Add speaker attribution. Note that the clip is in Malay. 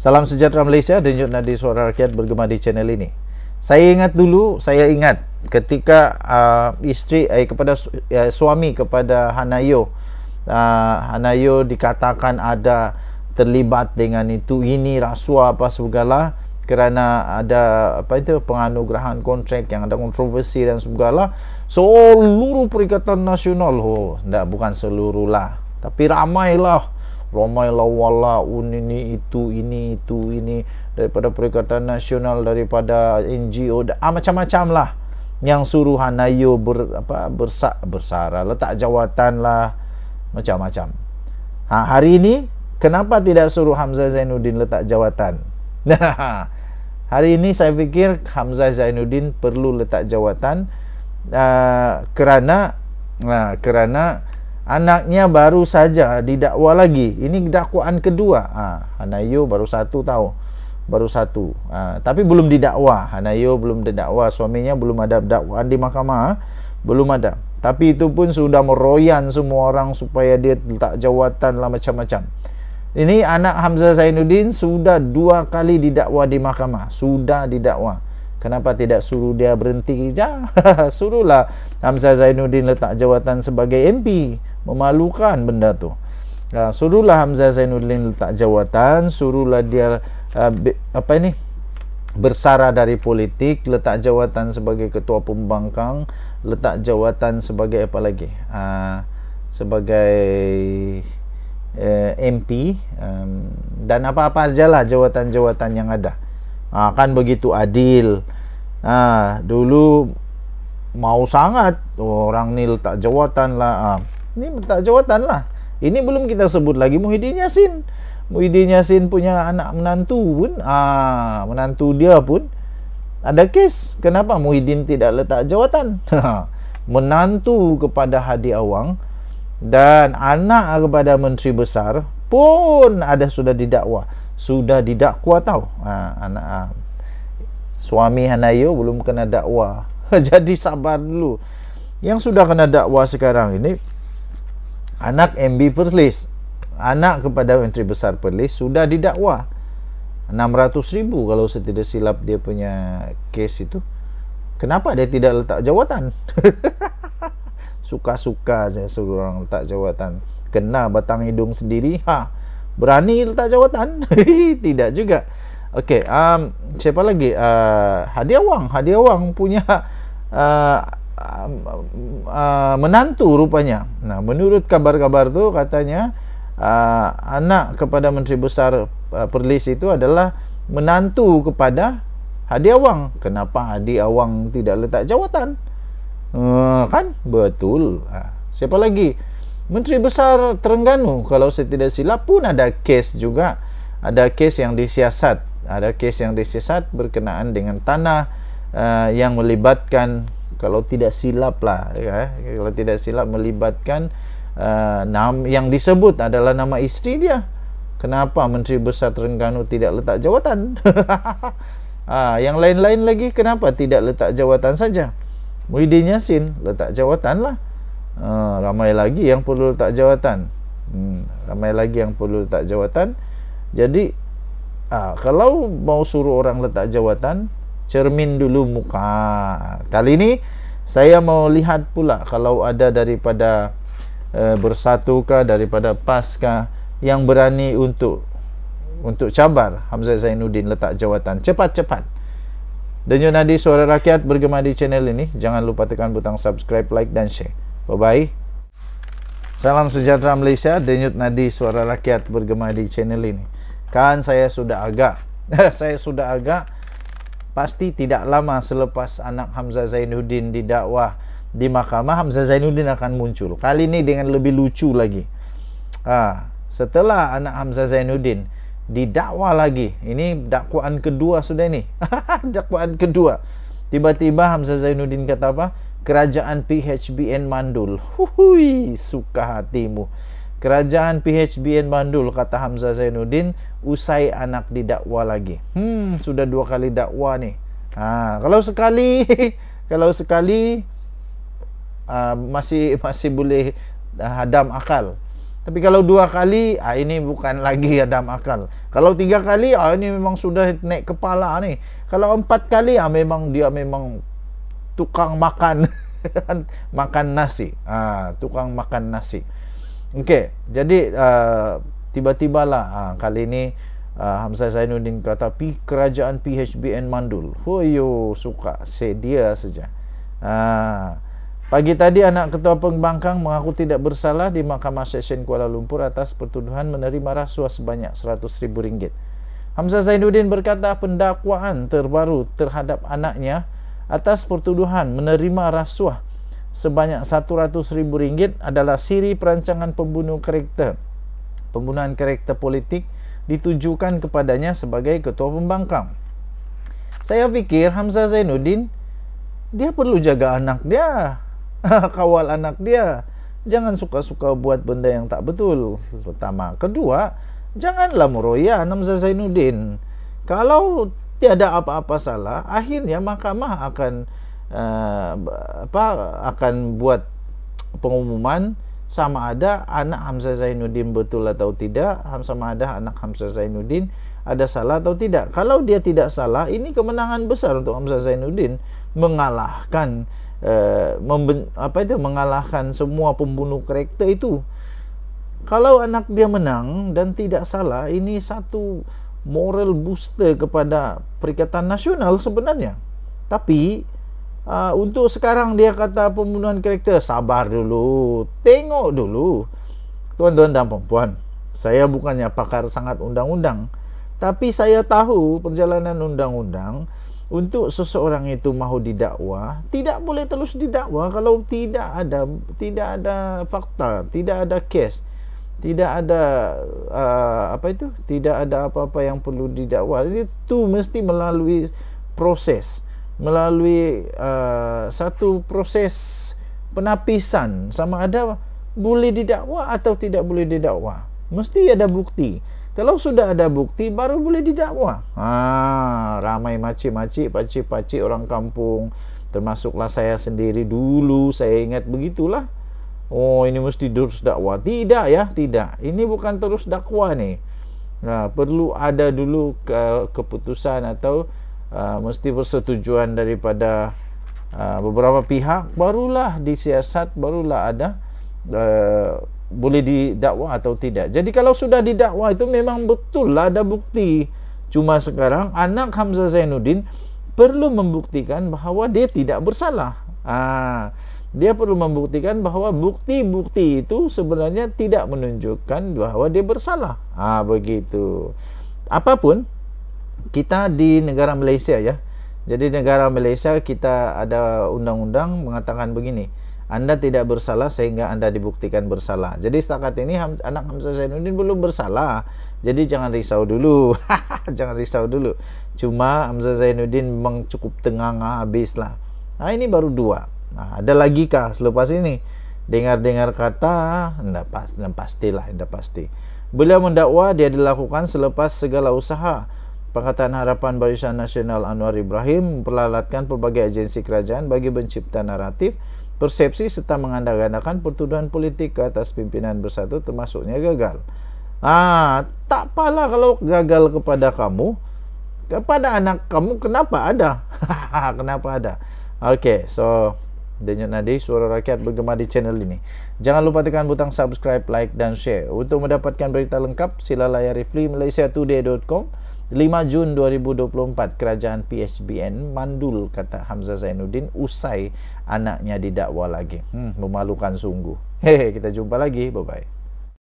Speaker 1: Salam sejahtera Malaysia dan Yud Nadi Suara Rakyat bergema di channel ini. Saya ingat dulu, saya ingat ketika uh, isteri eh, kepada eh, suami kepada Hanayo uh, Hanayo dikatakan ada terlibat dengan itu ini rasuah apa segala kerana ada apa itu penganugerahan kontrak yang ada kontroversi dan segala seluruh perikatan nasional oh tidak bukan seluruh lah tapi ramailah lah ramai lawala lah, unini itu ini itu ini daripada perikatan nasional daripada NGO ah, macam-macam lah yang suruh Hanayo ber, apa bersak bersara letak lah, jawatan lah macam-macam ha, hari ini kenapa tidak suruh Hamzah Zainuddin letak jawatan hari ini saya fikir Hamzah Zainuddin perlu letak jawatan uh, kerana uh, kerana anaknya baru saja didakwa lagi. Ini dakwaan kedua. Ha, Hanayo baru satu tahu. Baru satu. Ha, tapi belum didakwa. Hanayo belum didakwa. Suaminya belum ada dakwaan di mahkamah. Ha, belum ada. Tapi itu pun sudah meroyan semua orang supaya dia tak jawatan lah macam-macam. Ini anak Hamzah Zainuddin sudah dua kali didakwa di mahkamah. Sudah Didakwa. Kenapa tidak suruh dia berhenti kerja? Suruhlah Hamzah Zainuddin letak jawatan sebagai MP. Memalukan benda tu. Ha, suruhlah Hamzah Zainuddin letak jawatan, suruhlah dia uh, apa ini? bersara dari politik, letak jawatan sebagai ketua pembangkang, letak jawatan sebagai apa lagi? Uh, sebagai uh, eh, MP um, dan apa-apa sajalah jawatan-jawatan yang ada ha, kan begitu adil ha, dulu mau sangat orang ni letak jawatan lah ha, ni letak jawatan lah ini belum kita sebut lagi Muhyiddin Yassin Muhyiddin Yassin punya anak menantu pun ha, menantu dia pun ada kes kenapa Muhyiddin tidak letak jawatan menantu kepada Hadi Awang dan anak kepada Menteri Besar pun ada sudah didakwa sudah didakwa tau ha, anak ha. suami Hanayo belum kena dakwa jadi sabar dulu yang sudah kena dakwa sekarang ini anak MB Perlis anak kepada Menteri Besar Perlis sudah didakwa 600 ribu kalau saya tidak silap dia punya kes itu kenapa dia tidak letak jawatan suka-suka saya suruh orang letak jawatan kena batang hidung sendiri ha berani letak jawatan tidak juga okey um, siapa lagi uh, hadiah wang hadiah wang punya uh, uh, uh, menantu rupanya nah menurut kabar-kabar tu katanya uh, anak kepada menteri besar uh, perlis itu adalah menantu kepada hadiah wang kenapa hadiah wang tidak letak jawatan uh, kan betul uh, siapa lagi Menteri Besar Terengganu kalau saya tidak silap pun ada kes juga ada kes yang disiasat ada kes yang disiasat berkenaan dengan tanah uh, yang melibatkan kalau tidak silap lah ya, eh. kalau tidak silap melibatkan uh, eh, nama yang disebut adalah nama isteri dia kenapa Menteri Besar Terengganu tidak letak jawatan uh, yang lain-lain lagi kenapa tidak letak jawatan saja Muhyiddin Yassin letak jawatan lah Ha, ramai lagi yang perlu letak jawatan. Hmm, ramai lagi yang perlu letak jawatan. Jadi, ha, kalau mau suruh orang letak jawatan, cermin dulu muka. Kali ini, saya mau lihat pula kalau ada daripada e, bersatu kah, daripada pas kah, yang berani untuk untuk cabar Hamzah Zainuddin letak jawatan cepat-cepat. Denyut nadi suara rakyat bergema di channel ini. Jangan lupa tekan butang subscribe, like dan share. Bye-bye. Salam sejahtera Malaysia. Denyut Nadi Suara Rakyat bergema di channel ini. Kan saya sudah agak. saya sudah agak. Pasti tidak lama selepas anak Hamzah Zainuddin didakwa di mahkamah. Hamzah Zainuddin akan muncul. Kali ini dengan lebih lucu lagi. Ha, setelah anak Hamzah Zainuddin didakwa lagi. Ini dakwaan kedua sudah ini. dakwaan kedua. Tiba-tiba Hamzah Zainuddin kata apa? kerajaan PHBN Mandul. Hui, suka hatimu. Kerajaan PHBN mandul kata Hamzah Zainuddin usai anak didakwa lagi. Hmm, sudah dua kali dakwa nih. Ha, kalau sekali, kalau sekali uh, masih masih boleh uh, hadam akal. Tapi kalau dua kali, ah, ini bukan lagi hadam akal. Kalau tiga kali, ah, ini memang sudah naik kepala nih. Kalau empat kali, ah, memang dia memang tukang makan makan nasi. Ha, tukang makan nasi. Okey, jadi uh, tiba-tibalah uh, kali ini uh, Hamzah Zainuddin kata pi kerajaan PHBN mandul. Hoyo suka sedia saja. Uh, pagi tadi anak ketua pembangkang mengaku tidak bersalah di Mahkamah Seksyen Kuala Lumpur atas pertuduhan menerima rasuah sebanyak RM100,000. Hamzah Zainuddin berkata pendakwaan terbaru terhadap anaknya atas pertuduhan menerima rasuah sebanyak rm ringgit adalah siri perancangan pembunuh karakter. Pembunuhan karakter politik ditujukan kepadanya sebagai ketua pembangkang. Saya fikir Hamzah Zainuddin, dia perlu jaga anak dia, kawal anak dia. Jangan suka-suka buat benda yang tak betul. Pertama. Kedua, janganlah meroya Hamzah Zainuddin. Kalau tiada apa-apa salah akhirnya mahkamah akan uh, apa akan buat pengumuman sama ada anak Hamzah Zainuddin betul atau tidak sama ada anak Hamzah Zainuddin ada salah atau tidak kalau dia tidak salah ini kemenangan besar untuk Hamzah Zainuddin mengalahkan uh, apa itu mengalahkan semua pembunuh karakter itu kalau anak dia menang dan tidak salah ini satu moral booster kepada Perikatan Nasional sebenarnya. Tapi uh, untuk sekarang dia kata pembunuhan karakter sabar dulu, tengok dulu. Tuan-tuan dan puan-puan, saya bukannya pakar sangat undang-undang, tapi saya tahu perjalanan undang-undang untuk seseorang itu mahu didakwa, tidak boleh terus didakwa kalau tidak ada tidak ada fakta, tidak ada case tidak ada uh, apa itu tidak ada apa-apa yang perlu didakwa jadi tu mesti melalui proses melalui uh, satu proses penapisan sama ada boleh didakwa atau tidak boleh didakwa mesti ada bukti kalau sudah ada bukti baru boleh didakwa ha ramai macik-macik pacik-pacik orang kampung termasuklah saya sendiri dulu saya ingat begitulah Oh ini mesti terus dakwah Tidak ya tidak Ini bukan terus dakwah ni nah, ha, Perlu ada dulu ke, keputusan atau uh, Mesti persetujuan daripada uh, beberapa pihak Barulah disiasat barulah ada uh, Boleh didakwa atau tidak Jadi kalau sudah didakwa itu memang betul lah ada bukti Cuma sekarang anak Hamzah Zainuddin Perlu membuktikan bahawa dia tidak bersalah Haa uh, dia perlu membuktikan bahawa bukti-bukti itu sebenarnya tidak menunjukkan bahawa dia bersalah. Ha begitu. Apapun kita di negara Malaysia ya. Jadi negara Malaysia kita ada undang-undang mengatakan begini. Anda tidak bersalah sehingga anda dibuktikan bersalah. Jadi setakat ini anak Hamzah Zainuddin belum bersalah. Jadi jangan risau dulu. jangan risau dulu. Cuma Hamzah Zainuddin memang cukup tengah habislah. Ah ini baru dua. Nah, ada lagi kah selepas ini? Dengar-dengar kata, tidak pasti, tidak pasti lah, tidak pasti. Beliau mendakwa dia dilakukan selepas segala usaha. Pengkataan Harapan Barisan Nasional Anwar Ibrahim memperlalatkan pelbagai agensi kerajaan bagi mencipta naratif, persepsi serta mengandalkan pertuduhan politik ke atas pimpinan bersatu termasuknya gagal. Ah, tak apalah kalau gagal kepada kamu, kepada anak kamu kenapa ada? kenapa ada? okay, so Denyut Nadi, suara rakyat bergema di channel ini. Jangan lupa tekan butang subscribe, like dan share. Untuk mendapatkan berita lengkap, sila layari freemalaysiatoday.com. 5 Jun 2024, kerajaan PHBN mandul kata Hamzah Zainuddin usai anaknya didakwa lagi. Hmm, memalukan sungguh. Hehe, kita jumpa lagi. Bye-bye.